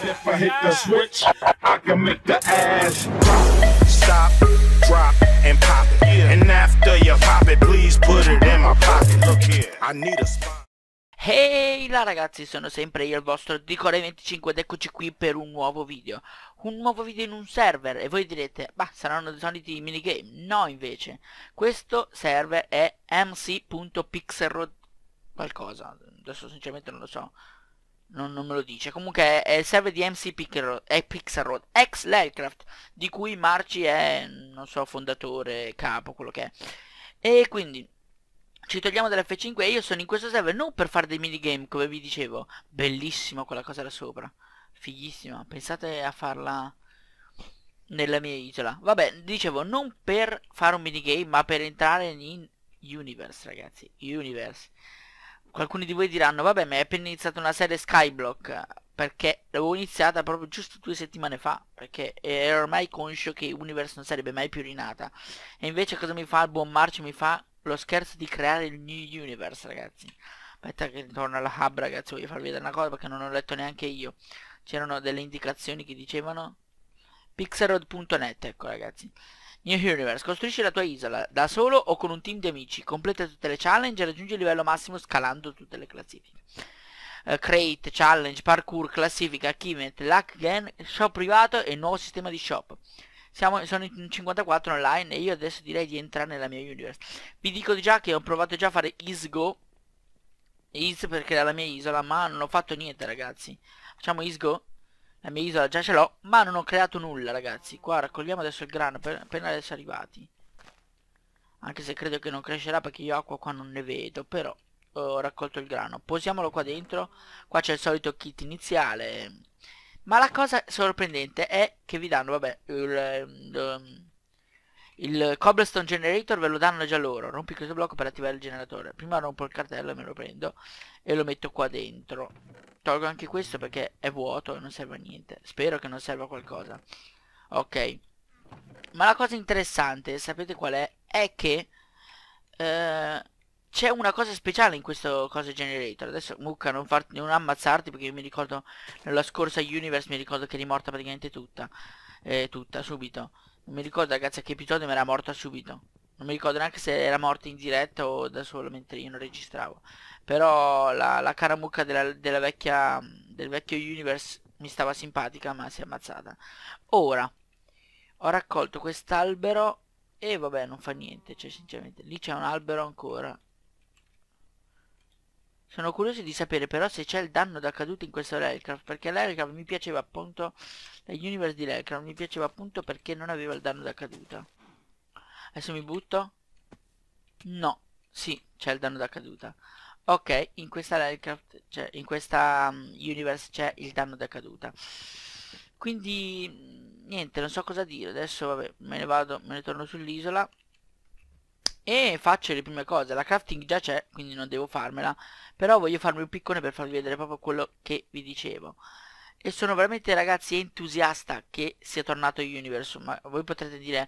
If I hit the switch, I can make the ass drop. Stop, drop, and pop it. And after you pop it, please put it in my pocket. Look here, I need a spot. Ehi hey là ragazzi, sono sempre io il vostro Dicore25 ed eccoci qui per un nuovo video Un nuovo video in un server e voi direte, bah, saranno dei soliti minigame No invece, questo server è mc.pixelroad qualcosa Adesso sinceramente non lo so non, non, me lo dice. Comunque è, il server di MC Pixelroad, è Pixelroad, ex Lovecraft, di cui Marci è, non so, fondatore, capo, quello che è. E quindi ci togliamo dall'F5 e io sono in questo server non per fare dei minigame, come vi dicevo. Bellissima quella cosa da sopra. Fighissima. Pensate a farla nella mia isola. Vabbè, dicevo, non per fare un minigame, ma per entrare in Universe, ragazzi. Universe. Qualcuno di voi diranno, vabbè, ma è appena iniziata una serie Skyblock, perché l'avevo iniziata proprio giusto due settimane fa, perché ero ormai conscio che Universe non sarebbe mai più rinata. E invece cosa mi fa il buon Marcio? Mi fa lo scherzo di creare il New Universe, ragazzi. Aspetta che ritorno alla hub, ragazzi, voglio farvi vedere una cosa perché non ho letto neanche io. C'erano delle indicazioni che dicevano pixelroad.net, ecco ragazzi. New Universe, costruisci la tua isola da solo o con un team di amici, completa tutte le challenge e raggiungi il livello massimo scalando tutte le classifiche. Uh, create, challenge, parkour, classifica, achievement, luck gain, shop privato e nuovo sistema di shop. Siamo, sono in 54 online e io adesso direi di entrare nella mia universe. Vi dico già che ho provato già a fare is go, Is perché era la mia isola, ma non ho fatto niente ragazzi. Facciamo is go. La mia isola già ce l'ho, ma non ho creato nulla, ragazzi. Qua raccogliamo adesso il grano per, appena adesso arrivati. Anche se credo che non crescerà perché io acqua qua non ne vedo, però eh, ho raccolto il grano. Posiamolo qua dentro. Qua c'è il solito kit iniziale. Ma la cosa sorprendente è che vi danno, vabbè, il, il, ehm, il il cobblestone generator ve lo danno già loro. Rompi questo blocco per attivare il generatore. Prima rompo il cartello e me lo prendo. E lo metto qua dentro. Tolgo anche questo perché è vuoto e non serve a niente. Spero che non serva a qualcosa. Ok. Ma la cosa interessante, sapete qual è? È che... Eh, c'è una cosa speciale in questo cosa generator Adesso mucca non, farti, non ammazzarti Perché io mi ricordo Nella scorsa universe mi ricordo che eri morta praticamente tutta eh, Tutta subito non mi ricordo ragazzi a che episodio ma era morta subito. Non mi ricordo neanche se era morta in diretta o da solo mentre io non registravo. Però la, la caramucca della, della vecchia, del vecchio universe mi stava simpatica ma si è ammazzata. Ora, ho raccolto quest'albero e vabbè non fa niente, cioè sinceramente. Lì c'è un albero ancora sono curioso di sapere però se c'è il danno da caduto in questo Railcraft, perché l'Aircraft mi piaceva appunto, la universe di Railcraft mi piaceva appunto perché non aveva il danno da caduta. Adesso mi butto? No, sì, c'è il danno da caduta. Ok, in questa Railcraft, cioè in questa um, universe c'è il danno da caduta. Quindi, niente, non so cosa dire, adesso vabbè, me ne vado, me ne torno sull'isola e faccio le prime cose la crafting già c'è quindi non devo farmela però voglio farmi un piccone per farvi vedere proprio quello che vi dicevo e sono veramente ragazzi entusiasta che sia tornato Universe ma voi potrete dire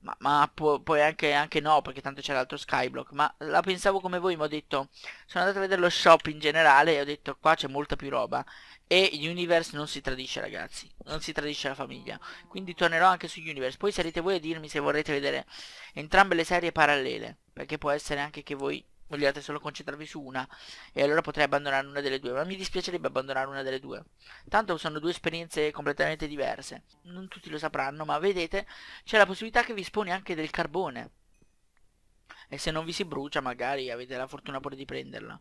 ma, ma po poi anche, anche, no perché tanto c'è l'altro skyblock ma la pensavo come voi mi ho detto sono andato a vedere lo shop in generale e ho detto qua c'è molta più roba e Universe non si tradisce ragazzi non si tradisce la famiglia quindi tornerò anche su Universe poi sarete voi a dirmi se vorrete vedere entrambe le serie parallele perché può essere anche che voi vogliate solo concentrarvi su una e allora potrei abbandonare una delle due, ma mi dispiacerebbe abbandonare una delle due. Tanto sono due esperienze completamente diverse, non tutti lo sapranno, ma vedete c'è la possibilità che vi spone anche del carbone. E se non vi si brucia magari avete la fortuna pure di prenderla.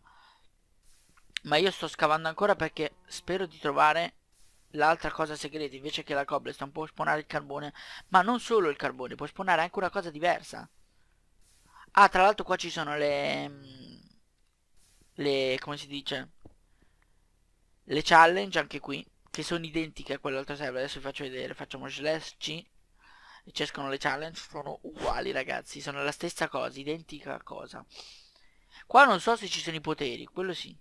Ma io sto scavando ancora perché spero di trovare l'altra cosa segreta invece che la cobblestone può spawnare il carbone ma non solo il carbone può spawnare anche una cosa diversa Ah, tra l'altro qua ci sono le... Mm, le... come si dice? Le challenge anche qui, che sono identiche a quell'altro server. Adesso vi faccio vedere, facciamo slash C e ci escono le challenge, sono uguali ragazzi, sono la stessa cosa, identica cosa. Qua non so se ci sono i poteri, quello sì.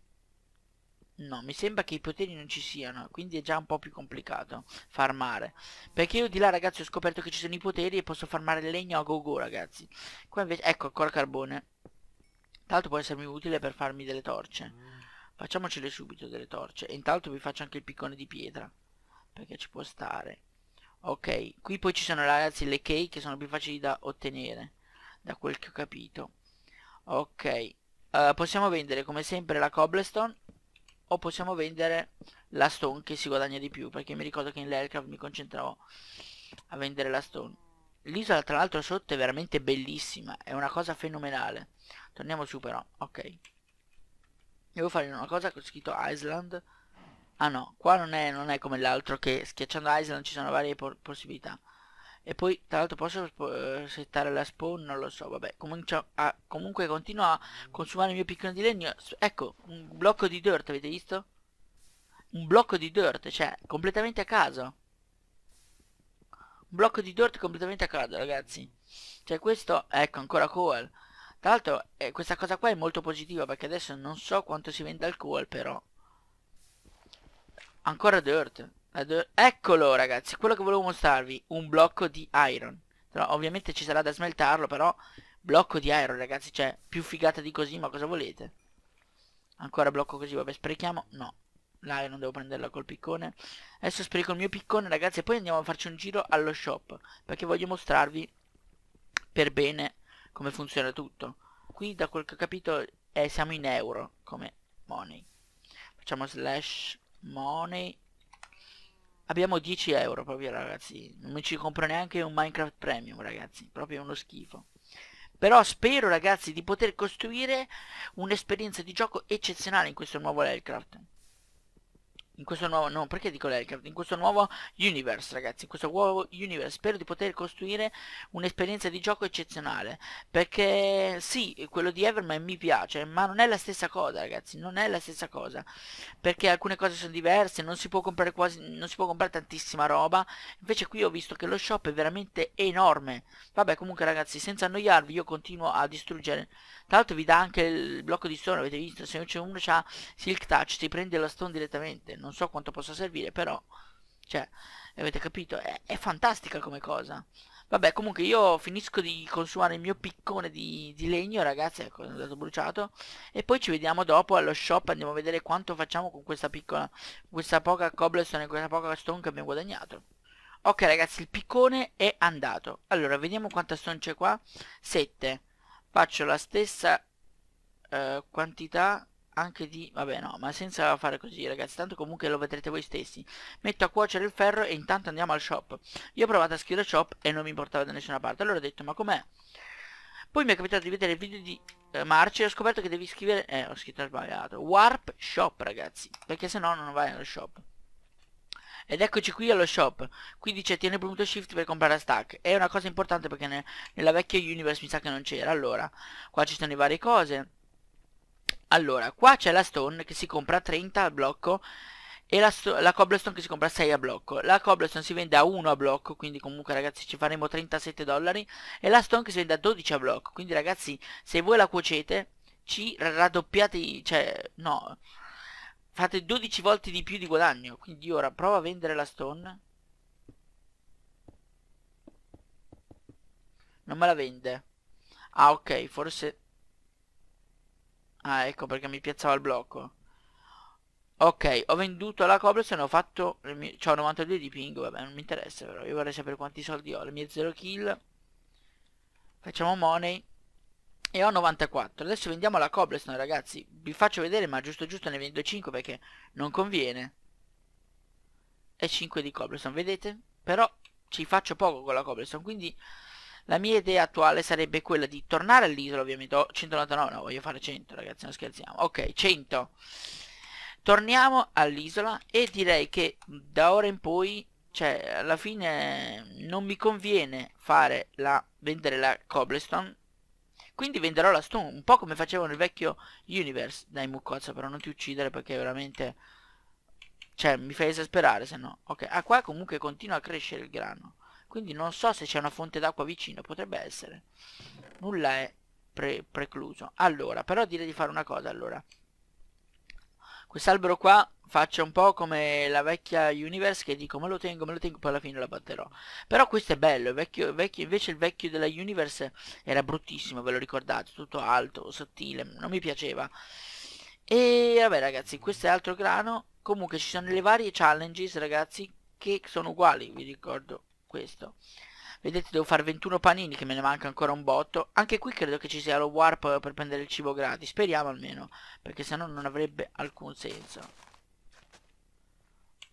No, mi sembra che i poteri non ci siano, quindi è già un po' più complicato farmare. Perché io di là ragazzi ho scoperto che ci sono i poteri e posso farmare il legno a go go ragazzi. Qua invece, ecco ancora carbone. Tanto può essermi utile per farmi delle torce. Facciamocele subito delle torce. E intanto vi faccio anche il piccone di pietra. Perché ci può stare. Ok, qui poi ci sono ragazzi le key che sono più facili da ottenere. Da quel che ho capito. Ok. Uh, possiamo vendere come sempre la cobblestone o possiamo vendere la stone che si guadagna di più perché mi ricordo che in Aircraft mi concentravo a vendere la stone l'isola tra l'altro sotto è veramente bellissima è una cosa fenomenale torniamo su però ok devo fare una cosa che ho scritto Island ah no qua non è, non è come l'altro che schiacciando Island ci sono varie possibilità e poi tra l'altro posso eh, settare la spawn, non lo so, vabbè. Comincio a, comunque continuo a consumare il mio piccone di legno. Ecco, un blocco di dirt, avete visto? Un blocco di dirt, cioè, completamente a caso. Un blocco di dirt completamente a caso, ragazzi. Cioè questo, ecco, ancora coal. Tra l'altro eh, questa cosa qua è molto positiva perché adesso non so quanto si vende al coal però. Ancora dirt. Ador Eccolo ragazzi, quello che volevo mostrarvi, un blocco di iron. Però, ovviamente ci sarà da smeltarlo, però blocco di iron ragazzi, cioè più figata di così, ma cosa volete? Ancora blocco così, vabbè sprechiamo, no. L'iron devo prenderla col piccone. Adesso spreco il mio piccone ragazzi e poi andiamo a farci un giro allo shop. Perché voglio mostrarvi per bene come funziona tutto. Qui da quel che ho capito eh, siamo in euro come money. Facciamo slash money Abbiamo 10 euro proprio ragazzi, non mi ci compro neanche un Minecraft Premium ragazzi, proprio uno schifo. Però spero ragazzi di poter costruire un'esperienza di gioco eccezionale in questo nuovo Lovecraft in questo nuovo, no perché dico l'Aircraft, in questo nuovo universe ragazzi, in questo nuovo universe spero di poter costruire un'esperienza di gioco eccezionale, perché sì, quello di Everman mi piace, ma non è la stessa cosa ragazzi, non è la stessa cosa, perché alcune cose sono diverse, non si può comprare quasi, non si può comprare tantissima roba, invece qui ho visto che lo shop è veramente enorme, vabbè comunque ragazzi, senza annoiarvi io continuo a distruggere, tra l'altro vi dà anche il blocco di stone, avete visto, se c'è uno c'ha Silk Touch si prende la stone direttamente, non so quanto possa servire, però, cioè, avete capito? È, è fantastica come cosa. Vabbè, comunque io finisco di consumare il mio piccone di, di legno, ragazzi, ecco, è andato bruciato. E poi ci vediamo dopo allo shop, andiamo a vedere quanto facciamo con questa piccola, questa poca cobblestone e questa poca stone che abbiamo guadagnato. Ok ragazzi, il piccone è andato. Allora, vediamo quanta stone c'è qua. 7. Faccio la stessa eh, quantità anche di... vabbè no, ma senza fare così ragazzi, tanto comunque lo vedrete voi stessi. Metto a cuocere il ferro e intanto andiamo al shop. Io ho provato a scrivere shop e non mi importava da nessuna parte, allora ho detto ma com'è? Poi mi è capitato di vedere il video di eh, Marci e ho scoperto che devi scrivere... eh, ho scritto sbagliato, warp shop ragazzi, perché se no non vai allo shop. Ed eccoci qui allo shop. Qui dice tieni premuto shift per comprare a stack. È una cosa importante perché ne, nella vecchia universe mi sa che non c'era. Allora, qua ci sono le varie cose. Allora, qua c'è la stone che si compra a 30 al blocco e la, la cobblestone che si compra a 6 a blocco. La cobblestone si vende a 1 a blocco, quindi comunque ragazzi ci faremo 37 dollari. E la stone che si vende a 12 a blocco, quindi ragazzi se voi la cuocete ci raddoppiate, cioè no, fate 12 volte di più di guadagno. Quindi ora provo a vendere la stone. Non me la vende. Ah ok, forse Ah ecco perché mi piazzava il blocco Ok ho venduto la cobra se ne ho fatto C'ho 92 di ping Vabbè non mi interessa però Io vorrei sapere quanti soldi ho Le mie 0 kill Facciamo money E ho 94 Adesso vendiamo la cobblestone ragazzi Vi faccio vedere ma giusto giusto ne vendo 5 perché non conviene E 5 di cobblestone vedete? Però ci faccio poco con la cobblestone quindi la mia idea attuale sarebbe quella di tornare all'isola, ovviamente. ho 199, no, voglio fare 100, ragazzi, non scherziamo. Ok, 100. Torniamo all'isola e direi che da ora in poi, cioè, alla fine non mi conviene fare la... vendere la cobblestone. Quindi venderò la stone, un po' come facevo nel vecchio universe. Dai, mucozza, però non ti uccidere perché veramente... Cioè, mi fai esasperare se no. Ok, ah qua comunque continua a crescere il grano. Quindi non so se c'è una fonte d'acqua vicino, potrebbe essere. Nulla è pre precluso. Allora, però direi di fare una cosa allora. Quest'albero qua faccia un po' come la vecchia Universe che dico me lo tengo, me lo tengo, poi alla fine la batterò. Però questo è bello, vecchio, vecchio, invece il vecchio della Universe era bruttissimo, ve lo ricordate, tutto alto, sottile, non mi piaceva. E vabbè ragazzi, questo è altro grano, comunque ci sono le varie challenges ragazzi che sono uguali, vi ricordo, questo Vedete devo fare 21 panini che me ne manca ancora un botto Anche qui credo che ci sia lo warp per prendere il cibo gratis Speriamo almeno Perché se no non avrebbe alcun senso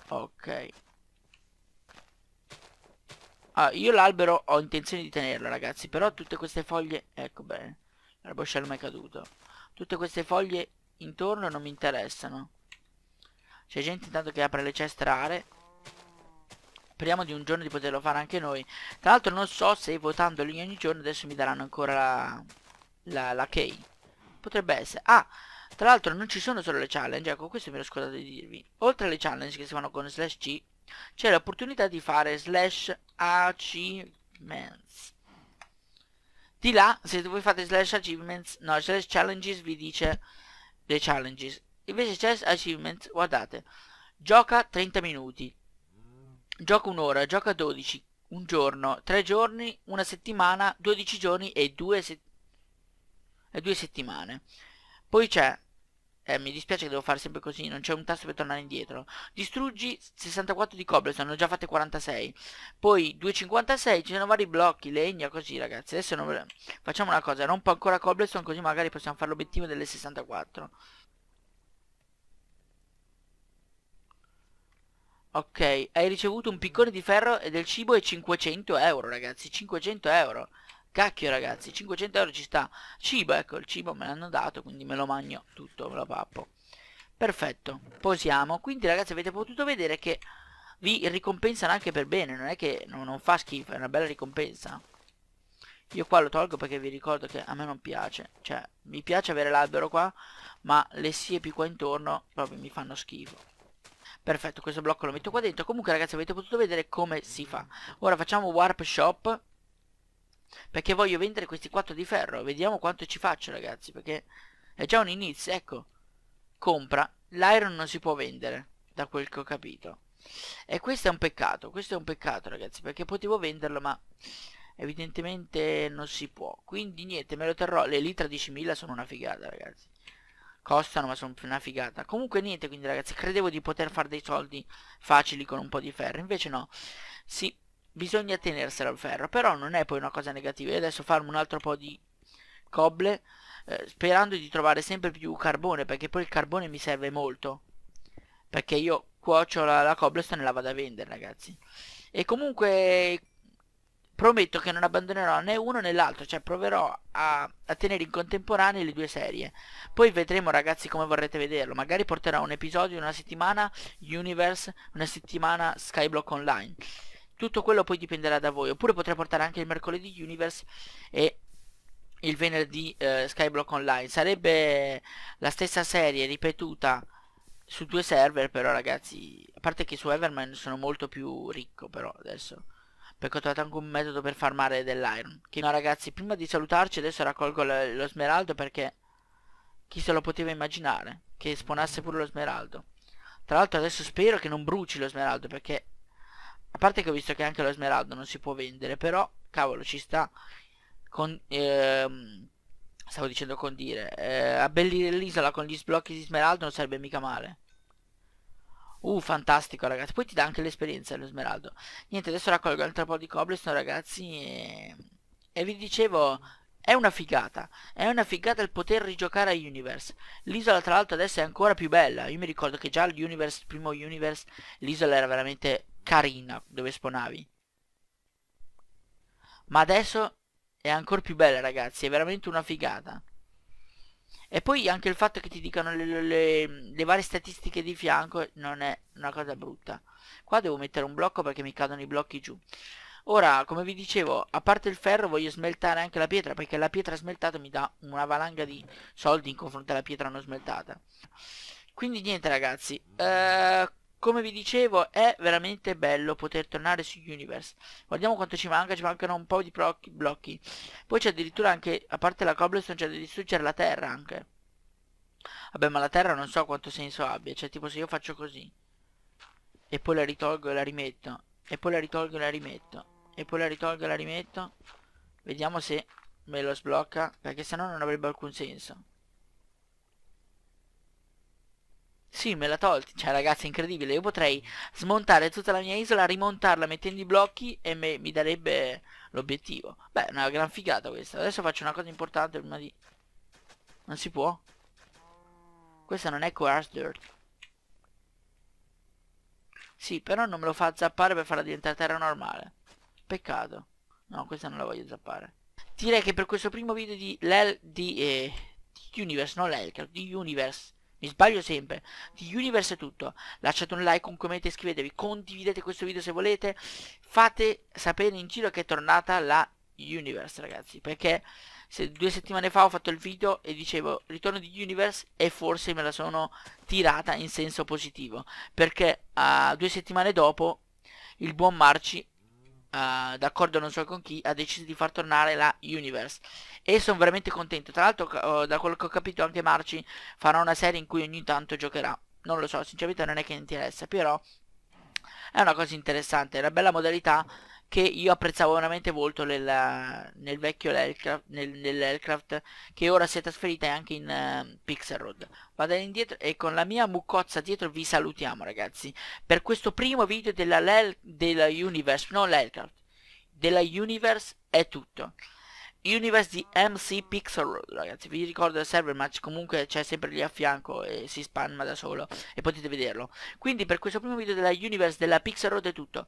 Ok Ah, io l'albero ho intenzione di tenerlo ragazzi Però tutte queste foglie Ecco bene L'arboscello è caduto Tutte queste foglie intorno non mi interessano C'è gente intanto che apre le ceste rare Speriamo di un giorno di poterlo fare anche noi. Tra l'altro non so se votando ogni giorno adesso mi daranno ancora la, la, la key. Potrebbe essere. Ah, tra l'altro non ci sono solo le challenge, ecco questo mi ero scordato di dirvi. Oltre alle challenge che si fanno con slash C, c'è l'opportunità di fare slash achievements. Di là, se voi fate slash achievements, no, slash challenges vi dice le challenges. Invece slash achievements, guardate, gioca 30 minuti. Gioca un'ora, gioca 12, un giorno, tre giorni, una settimana, 12 giorni e due, se e 2 settimane. Poi c'è, eh, mi dispiace che devo fare sempre così, non c'è un tasto per tornare indietro. Distruggi 64 di cobblestone, ho già fatte 46. Poi 256, ci sono vari blocchi, legna, così ragazzi. Adesso non... facciamo una cosa, rompo ancora cobblestone così magari possiamo fare l'obiettivo delle 64. Ok, hai ricevuto un piccone di ferro e del cibo e 500 euro ragazzi, 500 euro. Cacchio ragazzi, 500 euro ci sta. Cibo, ecco, il cibo me l'hanno dato, quindi me lo mangio tutto, me lo pappo. Perfetto, posiamo. Quindi ragazzi avete potuto vedere che vi ricompensano anche per bene, non è che non, non fa schifo, è una bella ricompensa. Io qua lo tolgo perché vi ricordo che a me non piace, cioè mi piace avere l'albero qua, ma le siepi qua intorno proprio mi fanno schifo. Perfetto, questo blocco lo metto qua dentro. Comunque ragazzi avete potuto vedere come si fa. Ora facciamo warp shop. Perché voglio vendere questi 4 di ferro. Vediamo quanto ci faccio ragazzi. Perché è già un inizio, ecco. Compra. L'iron non si può vendere, da quel che ho capito. E questo è un peccato, questo è un peccato ragazzi, perché potevo venderlo ma evidentemente non si può. Quindi niente, me lo terrò. Le litre 10.000 sono una figata ragazzi costano ma sono più una figata comunque niente quindi ragazzi credevo di poter fare dei soldi facili con un po' di ferro invece no sì bisogna tenerselo al ferro però non è poi una cosa negativa io adesso farmi un altro po' di coble eh, sperando di trovare sempre più carbone perché poi il carbone mi serve molto perché io cuocio la, la cobblestone e la vado a vendere ragazzi e comunque prometto che non abbandonerò né uno né l'altro, cioè proverò a, a, tenere in contemporanea le due serie. Poi vedremo ragazzi come vorrete vederlo, magari porterò un episodio una settimana Universe, una settimana Skyblock Online. Tutto quello poi dipenderà da voi, oppure potrei portare anche il mercoledì Universe e il venerdì eh, Skyblock Online. Sarebbe la stessa serie ripetuta su due server però ragazzi, a parte che su Everman sono molto più ricco però adesso perché ho trovato anche un metodo per farmare dell'iron. Che no ragazzi, prima di salutarci adesso raccolgo lo, lo smeraldo perché chi se lo poteva immaginare che spawnasse pure lo smeraldo. Tra l'altro adesso spero che non bruci lo smeraldo perché a parte che ho visto che anche lo smeraldo non si può vendere, però cavolo ci sta con ehm, stavo dicendo con dire, eh, abbellire l'isola con gli sblocchi di smeraldo non sarebbe mica male. Uh, fantastico ragazzi. Poi ti dà anche l'esperienza lo smeraldo. Niente, adesso raccolgo un po' di cobblestone ragazzi e... Eh, e vi dicevo è una figata, è una figata il poter rigiocare a Universe. L'isola tra l'altro adesso è ancora più bella. Io mi ricordo che già l'Universe, il primo Universe, l'isola era veramente carina dove sponavi. Ma adesso è ancora più bella ragazzi, è veramente una figata e poi anche il fatto che ti dicano le, le, le, varie statistiche di fianco non è una cosa brutta qua devo mettere un blocco perché mi cadono i blocchi giù ora come vi dicevo a parte il ferro voglio smeltare anche la pietra perché la pietra smeltata mi dà una valanga di soldi in confronto alla pietra non smeltata quindi niente ragazzi eh, come vi dicevo è veramente bello poter tornare su Universe guardiamo quanto ci manca ci mancano un po' di blocchi poi c'è addirittura anche a parte la cobblestone c'è da distruggere la terra anche vabbè ma la terra non so quanto senso abbia cioè tipo se io faccio così e poi la ritolgo e la rimetto e poi la ritolgo e la rimetto e poi la ritolgo e la rimetto vediamo se me lo sblocca perché sennò non avrebbe alcun senso Sì, me l'ha tolti. Cioè, ragazzi, è incredibile. Io potrei smontare tutta la mia isola, rimontarla mettendo i blocchi e me, mi darebbe l'obiettivo. Beh, è una gran figata questa. Adesso faccio una cosa importante prima di... Non si può? Questa non è Coarse Dirt. Sì, però non me lo fa zappare per farla diventare terra normale. Peccato. No, questa non la voglio zappare. Direi che per questo primo video di l'El... di... Eh, di Universe, non l'Elker, di Universe mi sbaglio sempre, di Universe è tutto, lasciate un like, un commento, iscrivetevi, condividete questo video se volete, fate sapere in giro che è tornata la Universe ragazzi, perché se due settimane fa ho fatto il video e dicevo ritorno di Universe e forse me la sono tirata in senso positivo, perché uh, due settimane dopo il buon Marci uh, d'accordo non so con chi, ha deciso di far tornare la Universe. E sono veramente contento. Tra l'altro, uh, da quello che ho capito, anche Marci farà una serie in cui ogni tanto giocherà. Non lo so, sinceramente non è che interessa, però è una cosa interessante, è una bella modalità che io apprezzavo veramente molto nella, nel vecchio Hellcraft, nel, nell'Hellcraft che ora si è trasferita anche in uh, ehm, Pixel Road. Vado indietro e con la mia mucozza dietro vi salutiamo ragazzi per questo primo video della, della Universe, non l'Hellcraft, della Universe è tutto. Universe di MC Pixel Road ragazzi vi ricordo il server ma comunque c'è sempre lì a fianco e si spamma da solo e potete vederlo quindi per questo primo video della Universe della Pixel Road è tutto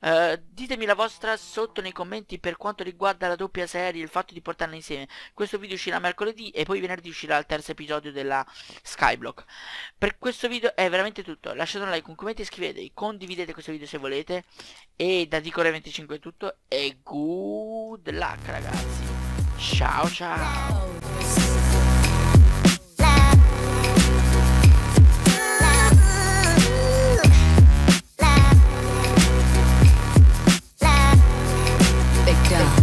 eh, ditemi la vostra sotto nei commenti per quanto riguarda la doppia serie, il fatto di portarla insieme. Questo video uscirà mercoledì e poi venerdì uscirà il terzo episodio della Skyblock. Per questo video è veramente tutto. Lasciate un like, un commento, iscrivetevi, condividete questo video se volete. E da Dicore25 è tutto e good luck ragazzi. Ciao ciao. down.